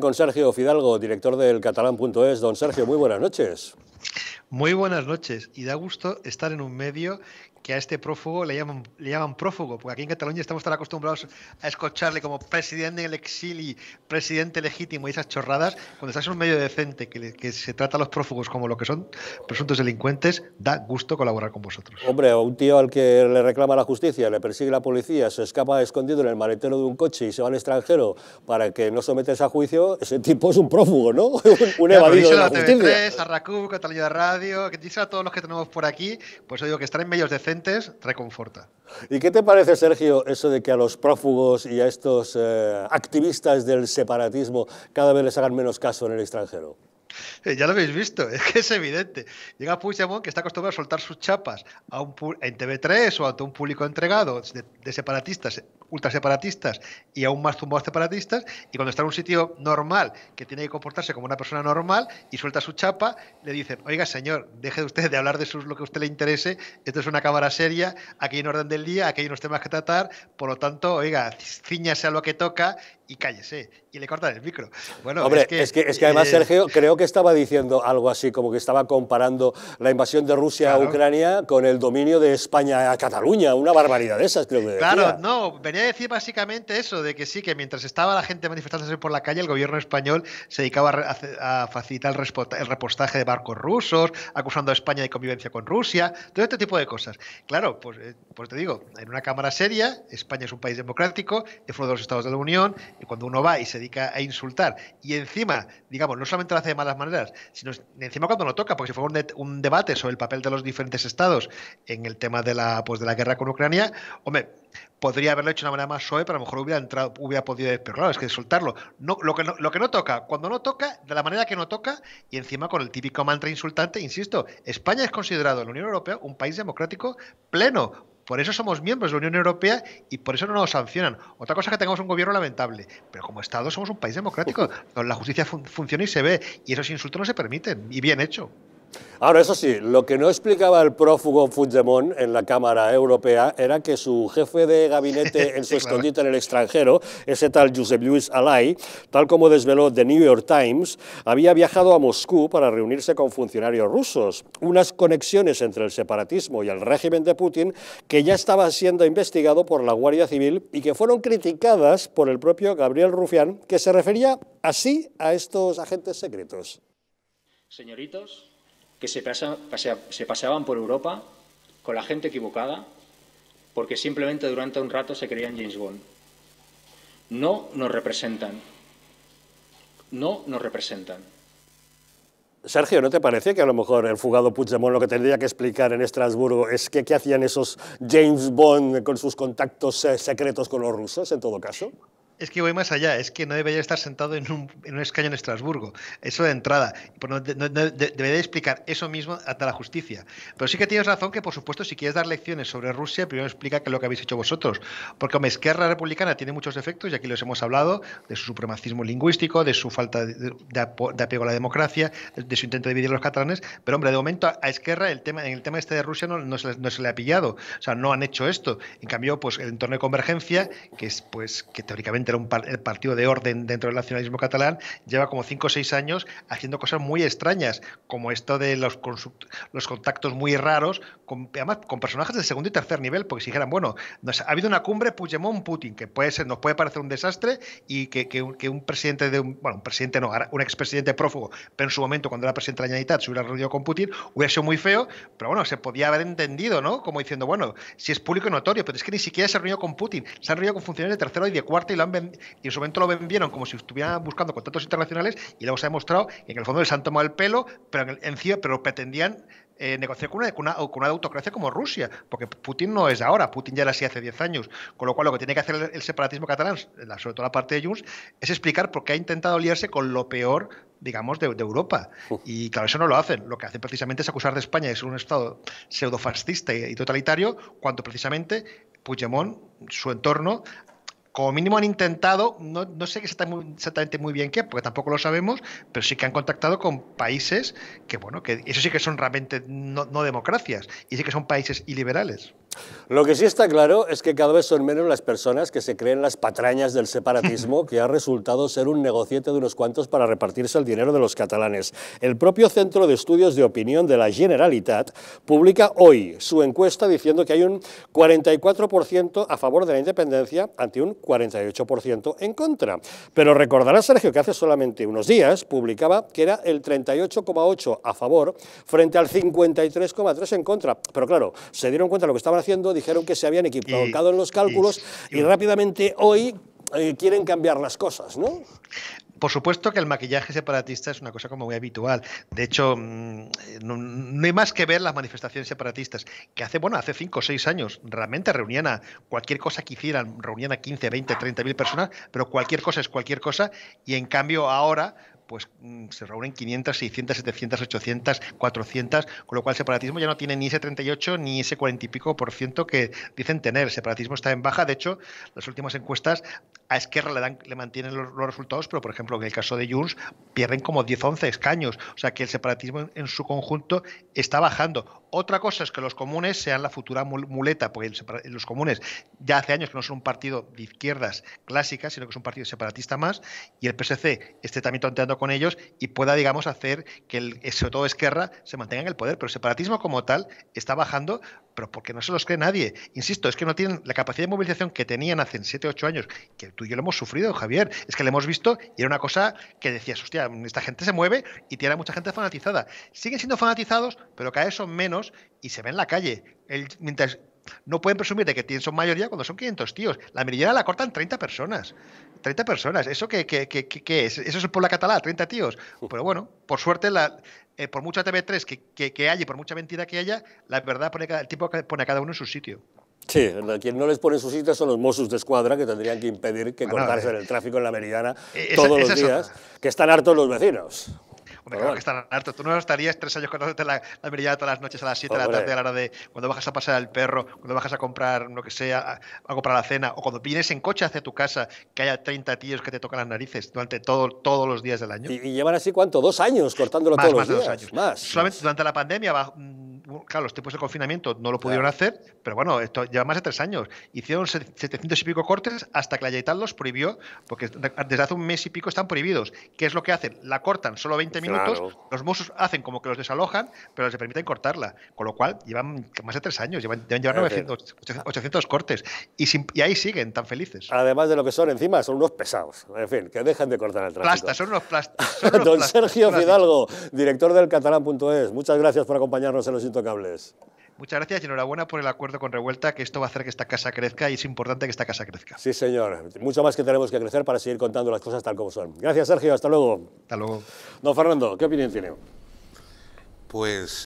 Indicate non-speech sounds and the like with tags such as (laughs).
Con Sergio Fidalgo, director del catalán.es. Don Sergio, muy buenas noches. Muy buenas noches y da gusto estar en un medio que a este prófugo le llaman, le llaman prófugo, porque aquí en Cataluña estamos tan acostumbrados a escucharle como presidente en el exilio, presidente legítimo y esas chorradas. Cuando estás en un medio decente que, se trata a los prófugos como lo que son presuntos delincuentes, da gusto colaborar con vosotros. Hombre, un tío al que le reclama la justicia, le persigue la policía, se escapa escondido en el maletero de un coche y se va al extranjero para que no sometes a juicio, ese tipo es un prófugo, ¿no? (laughs) un, evadido de la, de radio, que dice a todos los que tenemos por aquí, pues os digo que estar en medios decentes reconforta. ¿Y qué te parece, Sergio, eso de que a los prófugos y a estos eh, activistas del separatismo cada vez les hagan menos caso en el extranjero? Eh, ya lo habéis visto, (laughs) es que es evidente. Llega Puigdemont que está acostumbrado a soltar sus chapas a un en TV3 o ante un público entregado de separatistas separatistas y aún más zumbados separatistas, y cuando está en un sitio normal, que tiene que comportarse como una persona normal, y suelta su chapa, le dicen, oiga señor, deje usted de hablar de sus, lo que a usted le interese, esto es una cámara seria, aquí hay un orden del día, aquí hay unos temas que tratar, por lo tanto, oiga, ciñase a lo que toca y cállese, y le cortan el micro. Bueno, Hombre, es que, además eh, Sergio creo que estaba diciendo algo así, como que estaba comparando la invasión de Rusia a Ucrania con el dominio de España a Cataluña, una barbaridad de esas, creo que. Claro, no, venía a decir básicamente eso, de que sí, que mientras estaba la gente manifestándose por la calle, el gobierno español se dedicaba a, facilitar el, repostaje de barcos rusos, acusando a España de convivencia con Rusia, todo este tipo de cosas. Claro, pues, eh, pues te digo, en una cámara seria, España es un país democrático, es uno de los estados de la Unión, y cuando uno va y se dedica a insultar y encima, digamos, no solamente lo hace de malas maneras, sino encima cuando no toca, porque si fuera un, debate sobre el papel de los diferentes estados en el tema de la, pues, de la guerra con Ucrania, hombre, podría haberlo hecho de una manera más suave, pero a lo mejor hubiera entrado, hubiera podido, pero claro, es que soltarlo. No, lo, que lo que no toca, cuando no toca, de la manera que no toca, y encima con el típico mantra insultante, insisto, España es considerado en la Unión Europea un país democrático pleno, por eso somos miembros de la Unión Europea y por eso no nos sancionan. Otra cosa es que tengamos un gobierno lamentable, pero como Estado somos un país democrático, la justicia funciona y se ve, y esos insultos no se permiten, y bien hecho. Ahora, eso sí, lo que no explicaba el prófugo Fujimón en la Cámara Europea era que su jefe de gabinete (laughs) en su escondite en el extranjero, ese tal Josep Luis Alay, tal como desveló The New York Times, había viajado a Moscú para reunirse con funcionarios rusos. Unas conexiones entre el separatismo y el régimen de Putin que ya estaba siendo investigado por la Guardia Civil y que fueron criticadas por el propio Gabriel Rufián, que se refería así a estos agentes secretos. Señoritos, que se, pasaban paseaban por Europa con la gente equivocada porque simplemente durante un rato se creían James Bond. No nos representan. No nos representan. Sergio, ¿no te parece que a lo mejor el fugado Puigdemont lo que tendría que explicar en Estrasburgo es que, qué hacían esos James Bond con sus contactos eh, secretos con los rusos, en todo caso? Es que voy más allá, es que no debería estar sentado en un, escaño en Estrasburgo, eso de entrada. Pues debería explicar eso mismo hasta la justicia. Pero sí que tienes razón que, por supuesto, si quieres dar lecciones sobre Rusia, primero explica qué es lo que habéis hecho vosotros. Porque como Esquerra Republicana tiene muchos defectos, y aquí los hemos hablado, de su supremacismo lingüístico, de su falta de, apego a la democracia, de, su intento de dividir a los catalanes, pero hombre, de momento a, Esquerra el tema, en el tema este de Rusia no, se, se, le ha pillado, o sea, no han hecho esto. En cambio, pues el entorno de convergencia, que es pues que teóricamente era un partido de orden dentro del nacionalismo catalán, lleva como 5 o 6 años haciendo cosas muy extrañas, como esto de los, los contactos muy raros, con, además con personajes de segundo y tercer nivel, porque si dijeran, bueno, ha habido una cumbre Puigdemont-Putin, que puede ser, nos puede parecer un desastre y que, que, un, que un presidente de bueno, un presidente no, un expresidente prófugo, pero en su momento cuando era presidente de la Generalitat se hubiera reunido con Putin, hubiera sido muy feo, pero bueno, se podía haber entendido, ¿no? Como diciendo, bueno, si es público y notorio, pero es que ni siquiera se ha reunido con Putin, se ha reunido con funcionarios de tercero y de cuarto y lo han y en su momento lo vendieron como si estuvieran buscando contratos internacionales y luego se ha demostrado que en el fondo les han tomado el pelo, pero, en, pero pretendían eh, negociar con una, con, una, autocracia como Rusia, porque Putin no es ahora, Putin ya era así hace 10 años, con lo cual lo que tiene que hacer el, separatismo catalán, sobre todo la parte de Junts, es explicar por qué ha intentado liarse con lo peor digamos, de, Europa. Y claro, eso no lo hacen. Lo que hacen precisamente es acusar de España de ser un Estado pseudofascista y, y totalitario, cuando precisamente Puigdemont, su entorno, como mínimo han intentado, no, sé exactamente muy bien qué, porque tampoco lo sabemos, pero sí que han contactado con países que, bueno, que eso sí que son realmente no democracias y sí que son países iliberales. Lo que sí está claro es que cada vez son menos las personas que se creen las patrañas del separatismo, (laughs) que ha resultado ser un negociete de unos cuantos para repartirse el dinero de los catalanes. El propio Centro de Estudios de Opinión de la Generalitat publica hoy su encuesta diciendo que hay un 44% a favor de la independencia ante un 48% en contra. Pero recordará Sergio que hace solamente unos días publicaba que era el 38,8% a favor frente al 53,3% en contra. Pero claro, se dieron cuenta de lo que estaban haciendo dijeron que se habían equivocado en los cálculos y, rápidamente hoy eh, quieren cambiar las cosas, ¿no? Por supuesto que el maquillaje separatista es una cosa como muy habitual. De hecho, mm, eh, no, hay más que ver las manifestaciones separatistas, que hace, bueno, hace 5 o 6 años realmente reunían a cualquier cosa que hicieran, reunían a 15, 20, 30 mil personas, pero cualquier cosa es cualquier cosa, y en cambio ahora pues mm, se reúnen 500, 600, 700, 800, 400, con lo cual el separatismo ya no tiene ni ese 38 ni ese 40 y pico por ciento que dicen tener. El separatismo está en baja. De hecho, las últimas encuestas a Esquerra le, dan, le mantienen los, resultados, pero por ejemplo, en el caso de Junts pierden como 10-11 escaños. O sea que el separatismo en, su conjunto está bajando. Otra cosa es que los comunes sean la futura muleta, porque los comunes ya hace años que no son un partido de izquierdas clásicas, sino que es un partido separatista más, y el PSC esté también tonteando con ellos y pueda, digamos, hacer que, el, sobre todo Esquerra, se mantenga en el poder. Pero el separatismo como tal está bajando, pero porque no se los cree nadie. Insisto, es que no tienen la capacidad de movilización que tenían hace 7-8 años, que tú y yo lo hemos sufrido, Javier. Es que lo hemos visto y era una cosa que decías, hostia, esta gente se mueve y tiene a mucha gente fanatizada. Siguen siendo fanatizados, pero cada vez son menos y se ven en la calle. mientras no pueden presumir de que son mayoría cuando son 500 tíos. La mirillera la cortan 30 personas. 30 personas. ¿Eso qué, es? Eso es por la catalá, 30 tíos. Pero bueno, por suerte, la, eh, por mucha TV3 que, que, haya y por mucha mentira que haya, la verdad pone el tipo pone a cada uno en su sitio. Sí, quien no les pone sus citas son los Mossos de Escuadra, que tendrían que impedir que cortarse eh, el tráfico en la Meridiana eh, todos los días, que están hartos los vecinos. claro que están hartos. Tú no estarías tres años cortándote la, la meridiana todas las noches a las 7 de la tarde, a la hora de cuando bajas a pasar al perro, cuando bajas a comprar lo que sea, a, la cena, o cuando vienes en coche hacia tu casa, que haya 30 tíos que te tocan las narices durante todo, todos los días del año. ¿Y, llevan así cuánto? ¿Dos años cortándolo más, todos los de Dos años. Más. Solamente durante la pandemia claro, los tiempos de confinamiento no lo pudieron hacer, pero bueno, esto lleva más de tres años. Hicieron 700 y pico cortes hasta que la Yaital los prohibió, porque desde hace un mes y pico están prohibidos. ¿Qué es lo que hacen? La cortan solo 20 minutos, los musos hacen como que los desalojan, pero les permiten cortarla. Con lo cual, llevan más de tres años, llevan, 800 cortes. Y, ahí siguen, tan felices. Además de lo que son, encima son unos pesados. En fin, que dejan de cortar el tráfico. Plasta, son unos plastas. (laughs) Don Sergio Fidalgo, director del catalán.es, muchas gracias por acompañarnos en Los Intocables. Muchas gracias y enhorabuena por el acuerdo con Revuelta, que esto va a hacer que esta casa crezca y es importante que esta casa crezca. Sí, señor. Mucho más que tenemos que crecer para seguir contando las cosas tal como son. Gracias, Sergio. Hasta luego. Hasta luego. Don Fernando, ¿qué opinión tiene? Pues